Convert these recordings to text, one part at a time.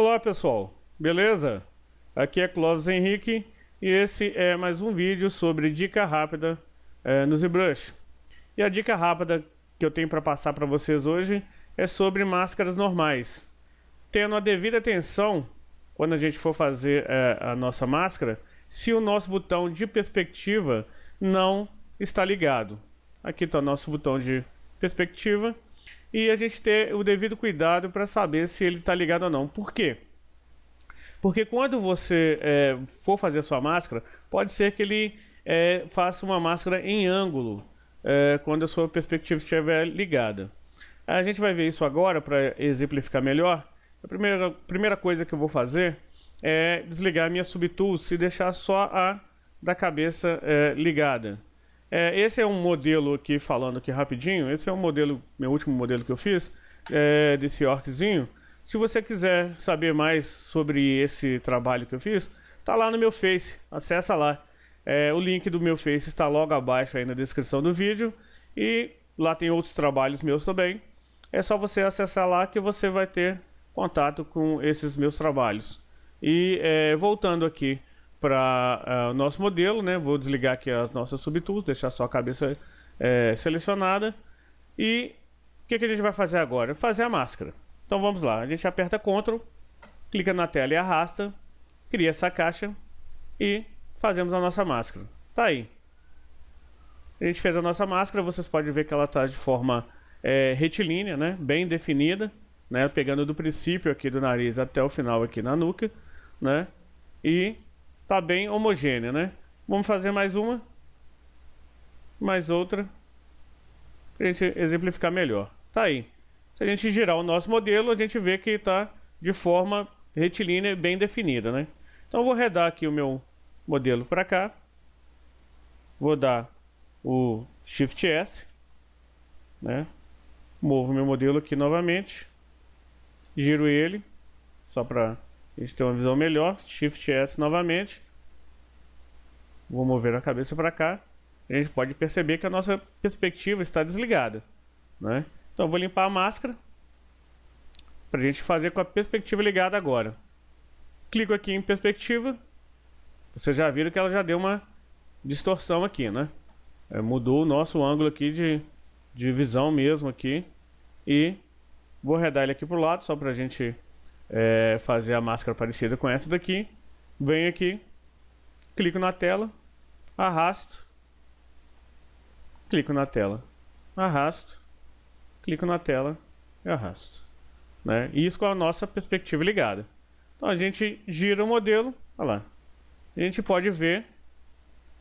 Olá pessoal, beleza? Aqui é Clóvis Henrique e esse é mais um vídeo sobre dica rápida é, no ZBrush. E a dica rápida que eu tenho para passar para vocês hoje é sobre máscaras normais. Tendo a devida atenção quando a gente for fazer é, a nossa máscara, se o nosso botão de perspectiva não está ligado. Aqui está o nosso botão de perspectiva e a gente ter o devido cuidado para saber se ele está ligado ou não. Por quê? Porque quando você é, for fazer a sua máscara, pode ser que ele é, faça uma máscara em ângulo, é, quando a sua perspectiva estiver ligada. A gente vai ver isso agora para exemplificar melhor. A primeira, primeira coisa que eu vou fazer é desligar minha subtools e deixar só a da cabeça é, ligada. É, esse é um modelo aqui, falando aqui rapidinho, esse é um modelo, meu último modelo que eu fiz, é, desse Yorkzinho. Se você quiser saber mais sobre esse trabalho que eu fiz, tá lá no meu Face, acessa lá. É, o link do meu Face está logo abaixo aí na descrição do vídeo e lá tem outros trabalhos meus também. É só você acessar lá que você vai ter contato com esses meus trabalhos. E é, voltando aqui para uh, ah, o nosso modelo, né? Vou desligar aqui as nossas subtools, deixar só a cabeça é, selecionada. E o que, que a gente vai fazer agora? Fazer a máscara. Então vamos lá, a gente aperta Ctrl, clica na tela e arrasta, cria essa caixa e fazemos a nossa máscara. Tá aí. A gente fez a nossa máscara, vocês podem ver que ela está de forma é, retilínea, né? bem definida, né? pegando do princípio aqui do nariz até o final aqui na nuca. Né? E Tá bem homogênea, né? Vamos fazer mais uma. Mais outra. Pra gente exemplificar melhor. Tá aí. Se a gente girar o nosso modelo, a gente vê que está de forma retilínea bem definida, né? Então eu vou redar aqui o meu modelo para cá. Vou dar o Shift S, né? Movo meu modelo aqui novamente. Giro ele, só para a gente tem uma visão melhor. Shift S novamente. Vou mover a cabeça para cá. A gente pode perceber que a nossa perspectiva está desligada. Né? Então eu vou limpar a máscara. Para a gente fazer com a perspectiva ligada agora. Clico aqui em perspectiva. Vocês já viram que ela já deu uma distorção aqui, né? É, mudou o nosso ângulo aqui de, de visão mesmo aqui. E vou redar ele aqui o lado, só para a gente é, fazer a máscara parecida com essa daqui, venho aqui, clico na tela, arrasto, clico na tela, arrasto, clico na tela e arrasto. Né? Isso com a nossa perspectiva ligada. Então a gente gira o modelo, olha lá. A gente pode ver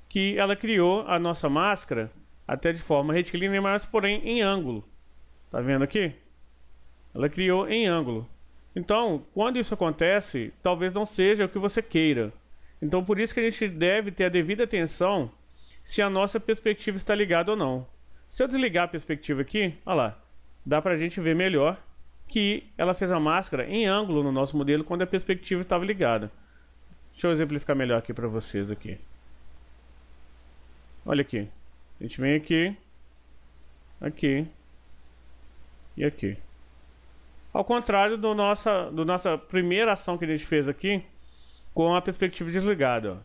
que ela criou a nossa máscara até de forma retilínea, mas porém em ângulo. Tá vendo aqui? Ela criou em ângulo. Então, quando isso acontece, talvez não seja o que você queira. Então, por isso que a gente deve ter a devida atenção se a nossa perspectiva está ligada ou não. Se eu desligar a perspectiva aqui, olha lá, dá para a gente ver melhor que ela fez a máscara em ângulo no nosso modelo quando a perspectiva estava ligada. Deixa eu exemplificar melhor aqui para vocês aqui. Olha aqui. A gente vem aqui, aqui e aqui. Ao contrário do nossa, do nossa primeira ação que a gente fez aqui, com a perspectiva desligada.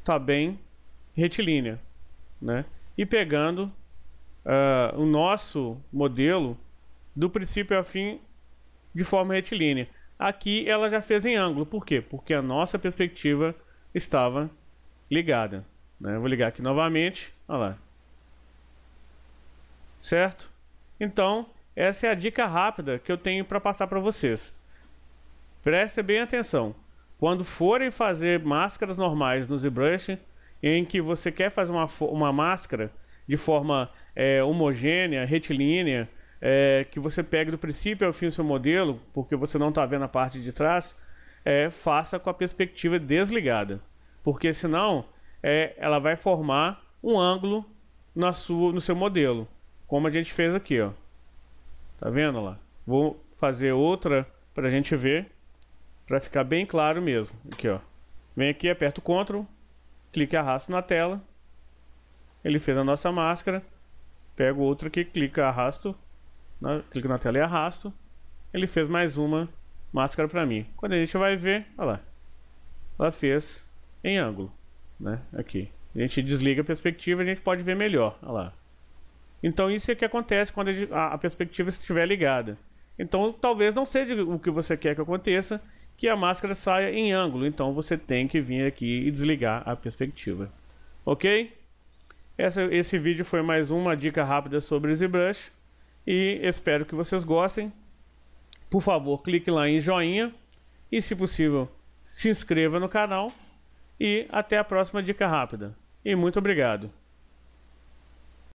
Está Tá bem retilínea, né? E pegando uh, o nosso modelo do princípio ao fim de forma retilínea. Aqui ela já fez em ângulo. Por quê? Porque a nossa perspectiva estava ligada. Né? Vou ligar aqui novamente. Olha lá. Certo? Então, essa é a dica rápida que eu tenho para passar para vocês. Preste bem atenção. Quando forem fazer máscaras normais no ZBrush, em que você quer fazer uma, uma máscara de forma é, homogênea, retilínea, é, que você pegue do princípio ao fim do seu modelo, porque você não está vendo a parte de trás, é, faça com a perspectiva desligada. Porque senão é, ela vai formar um ângulo na sua, no seu modelo, como a gente fez aqui. Ó. Tá vendo lá? Vou fazer outra pra gente ver, pra ficar bem claro mesmo. Aqui, ó. Vem aqui, aperta o Ctrl, clica e arrasta na tela. Ele fez a nossa máscara. Pego outra aqui, clica, arrasto. Na, na tela e arrasto. Ele fez mais uma máscara pra mim. Quando a gente vai ver, olha lá. Ela fez em ângulo, né? Aqui. A gente desliga a perspectiva, a gente pode ver melhor. Olha lá. Então isso é que acontece quando a, perspectiva estiver ligada. Então talvez não seja o que você quer que aconteça, que a máscara saia em ângulo. Então você tem que vir aqui e desligar a perspectiva. Ok? Essa, esse vídeo foi mais uma dica rápida sobre ZBrush. E espero que vocês gostem. Por favor, clique lá em joinha. E se possível, se inscreva no canal. E até a próxima dica rápida. E muito obrigado.